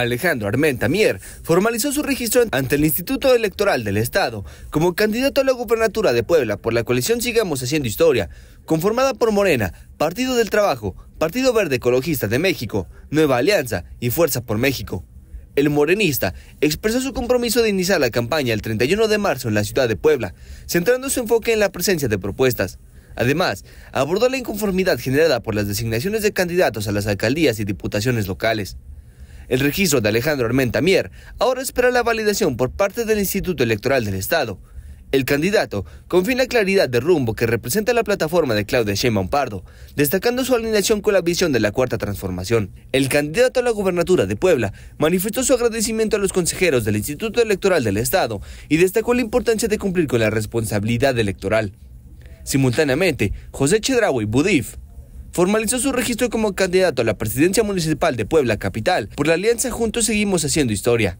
Alejandro Armenta Mier formalizó su registro ante el Instituto Electoral del Estado como candidato a la gubernatura de Puebla por la coalición Sigamos Haciendo Historia, conformada por Morena, Partido del Trabajo, Partido Verde Ecologista de México, Nueva Alianza y Fuerza por México. El morenista expresó su compromiso de iniciar la campaña el 31 de marzo en la ciudad de Puebla, centrando su enfoque en la presencia de propuestas. Además, abordó la inconformidad generada por las designaciones de candidatos a las alcaldías y diputaciones locales. El registro de Alejandro Armenta Mier ahora espera la validación por parte del Instituto Electoral del Estado. El candidato confía en la claridad de rumbo que representa la plataforma de Claudia Sheinbaum Pardo, destacando su alineación con la visión de la Cuarta Transformación. El candidato a la gubernatura de Puebla manifestó su agradecimiento a los consejeros del Instituto Electoral del Estado y destacó la importancia de cumplir con la responsabilidad electoral. Simultáneamente, José Chedraui Budif formalizó su registro como candidato a la presidencia municipal de Puebla Capital por la alianza Juntos Seguimos Haciendo Historia.